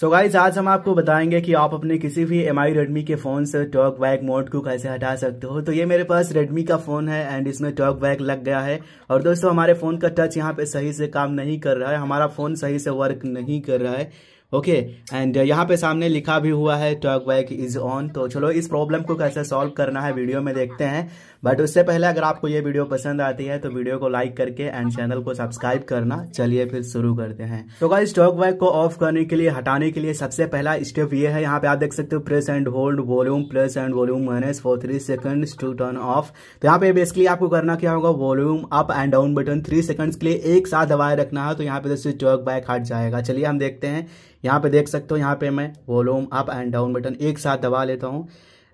सो so guys आज हम आपको बताएंगे कि आप अपने किसी भी एम आई रेडमी के फोन से टॉक बैग मोड को कैसे हटा सकते हो तो ये मेरे पास रेडमी का फोन है एंड इसमें टॉक बैग लग गया है और दोस्तों हमारे फोन का टच यहाँ पे सही से काम नहीं कर रहा है हमारा फोन सही से वर्क नहीं कर रहा है ओके एंड uh, यहाँ पे सामने लिखा भी हुआ है टॉक बैक इज ऑन तो चलो इस प्रॉब्लम को कैसे सॉल्व करना है वीडियो में देखते हैं बट उससे पहले अगर आपको ये वीडियो पसंद आती है तो वीडियो को लाइक करके एंड चैनल को सब्सक्राइब करना चलिए फिर शुरू करते हैं तो इस टॉक बैक को ऑफ करने के लिए हटाने के लिए सबसे पहला स्टेप ये है यहाँ पे आप देख सकते हो press and hold volume plus and volume minus for three second to turn off तो यहाँ पे बेसिकली आपको करना क्या होगा volume up and down button three second के लिए एक साथ दबाए रखना है तो यहाँ पे जैसे टॉक बैक हट जाएगा चलिए हम देखते हैं यहाँ पे देख सकते हो यहाँ पे मैं volume up and down button एक साथ दबा लेता हूँ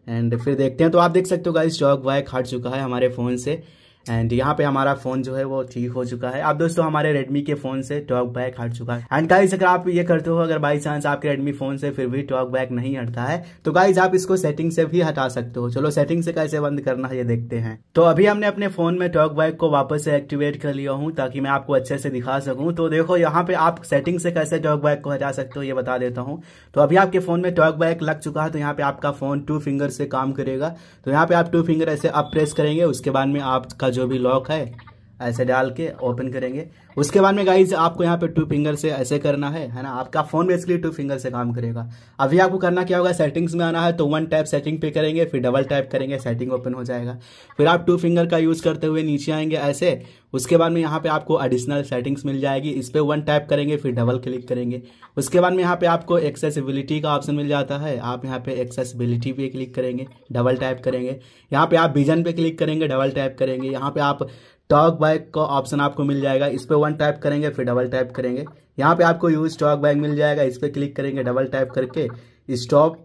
एंड फिर देखते हैं तो आप देख सकते हो गाइस जॉग वाइक हट चुका है हमारे फ़ोन से एंड यहाँ पे हमारा फोन जो है वो ठीक हो चुका है आप दोस्तों हमारे रेडमी के फोन से टॉक बैक हट चुका है एंड गाइज अगर आप ये करते हो अगर बाई चांस आपके रेडमी फोन से फिर भी टॉक बैक नहीं हटता है तो गाइज आप इसको सेटिंग से भी हटा सकते हो चलो सेटिंग से कैसे बंद करना है ये देखते हैं तो अभी हमने अपने फोन में टॉक बैक को वापस से एक्टिवेट कर लिया हूँ ताकि मैं आपको अच्छे से दिखा सकूँ तो देखो यहाँ पे आप सेटिंग से कैसे टॉक बैक को हटा सकते हो ये बता देता हूँ तो अभी आपके फोन में टॉक बैक लग चुका है तो यहाँ पे आपका फोन टू फिंगर से काम करेगा तो यहाँ पे आप टू फिंगर ऐसे अप प्रेस करेंगे उसके बाद में आपका जो भी लॉक है ऐसे डाल के ओपन करेंगे उसके बाद में गाइज आपको यहाँ पे टू फिंगर से ऐसे करना है है ना आपका फोन बेसिकली टू फिंगर से काम करेगा अभी आपको करना क्या होगा सेटिंग्स में आना है तो वन टैप सेटिंग पे करेंगे फिर डबल टैप करेंगे सेटिंग ओपन हो जाएगा फिर आप टू फिंगर का यूज करते हुए नीचे आएंगे ऐसे उसके बाद में यहाँ पे आपको एडिशनल सेटिंग्स मिल जाएगी इस पर वन टैप करेंगे फिर डबल क्लिक करेंगे उसके बाद में यहाँ पे आपको एक्सेसिबिलिटी का ऑप्शन मिल जाता है आप यहाँ पे एक्सेसिबिलिटी पे क्लिक करेंगे डबल टैप करेंगे यहाँ पे आप विजन पे क्लिक करेंगे डबल टैप करेंगे यहाँ पे आप टॉक बैग का ऑप्शन आपको मिल जाएगा इस पर वन टाइप करेंगे फिर डबल टाइप करेंगे यहाँ पे आपको यूज टॉक बैग मिल जाएगा इस पर क्लिक करेंगे डबल टाइप करके स्टॉप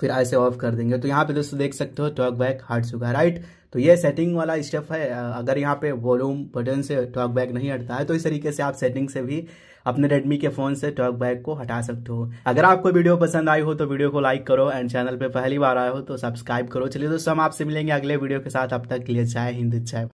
फिर ऐसे ऑफ कर देंगे तो यहाँ पे दोस्तों देख सकते हो टॉक बैग हट चुका है राइट तो ये सेटिंग वाला स्टेप है अगर यहाँ पे वॉल्यूम बटन से टॉक बैग नहीं हटता है तो इस तरीके से आप सेटिंग से भी अपने रेडमी के फ़ोन से टॉक बैग को हटा सकते हो अगर आपको वीडियो पसंद आई हो तो वीडियो को लाइक करो एंड चैनल पे पहली बार आए हो तो सब्सक्राइब करो चलिए दोस्तों हम आपसे मिलेंगे अगले वीडियो के साथ अब तक लिए जाए हिंद चाहे